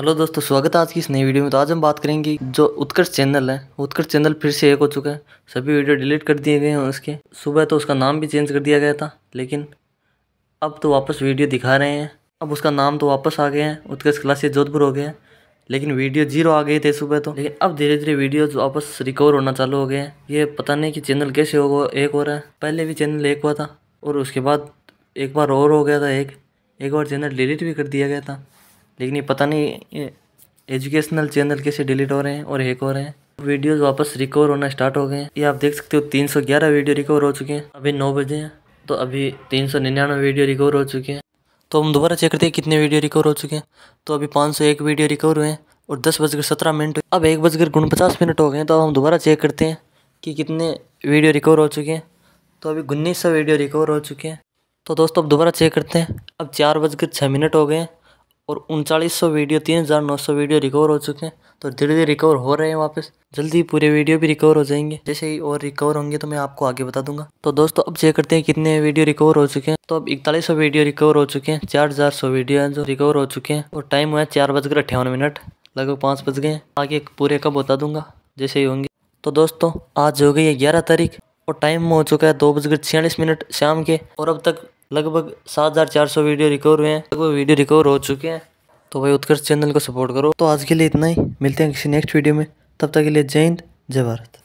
hello दोस्तों स्वागत है आज की इस नई वीडियो में तो आज हम बात करेंगे जो उत्कर्ष चैनल है उत्कर्ष चैनल फिर से एक हो चुका है सभी वीडियो डिलीट कर दिए गए हैं उसके सुबह तो उसका नाम भी चेंज कर दिया गया था लेकिन अब तो वापस वीडियो दिखा रहे हैं अब उसका नाम तो वापस आ गए हैं उत्कर्ष क्लासेज जोधपुर हो गए हैं लेकिन वीडियो जीरो आ गए थे सुबह तो लेकिन अब धीरे धीरे वीडियोज वापस रिकवर होना चालू हो गए हैं ये पता नहीं कि चैनल कैसे हो एक हो रहा है पहले भी चैनल एक हुआ था और उसके बाद एक बार और हो गया था एक एक बार चैनल डिलीट भी कर दिया गया था लेकिन ये पता नहीं एजुकेशनल चैनल कैसे डिलीट हो रहे हैं और हैक हो रहे हैं वीडियोज़ वापस रिकवर होना स्टार्ट हो गए हैं ये आप देख सकते हो 311 वीडियो रिकवर हो चुके हैं अभी नौ बजे हैं तो अभी तीन सौ निन्यानवे वीडियो रिकवर हो चुके हैं तो हम दोबारा चेक करते हैं कितने वीडियो रिकवर हो चुके हैं तो अभी पाँच सौ एक वीडियो रिकवर हुए हैं और दस बजकर सत्रह मिनट अब एक बजकर उनपचास मिनट हो गए हैं तो हम दोबारा चेक करते हैं कि कितने वीडियो रिकवर हो चुके हैं तो अभी उन्नीस सौ वीडियो रिकवर हो चुके हैं तो दोस्तों अब दोबारा चेक करते हैं अब चार बजकर छः मिनट हो गए हैं और उनचालीस सौ वीडियो तीन हज़ार नौ सौ वीडियो रिकवर हो चुके हैं तो धीरे धीरे रिकवर हो रहे हैं वापस जल्दी पूरे वीडियो भी रिकवर हो जाएंगे जैसे ही और रिकवर होंगे तो मैं आपको आगे बता दूंगा तो दोस्तों अब चेक करते हैं कितने वीडियो रिकवर हो चुके हैं तो अब इकतालीस वीडियो रिकवर हो चुके हैं चार हज़ार सौ वीडियो हैं जो रिकवर हो चुके हैं और टाइम हुआ है चार बजकर अट्ठावन मिनट लगभग पाँच बज गए आगे पूरे कब बता दूंगा जैसे ही होंगे तो दोस्तों आज हो गई है ग्यारह तारीख और टाइम हो चुका है दो बजकर छियालीस मिनट शाम के और अब तक लगभग सात हज़ार चार सौ वीडियो रिकवर हुए हैं लगभग वीडियो रिकवर हो चुके हैं तो भाई उत्कर्ष चैनल को सपोर्ट करो तो आज के लिए इतना ही मिलते हैं किसी नेक्स्ट वीडियो में तब तक के लिए जय हिंद जय भारत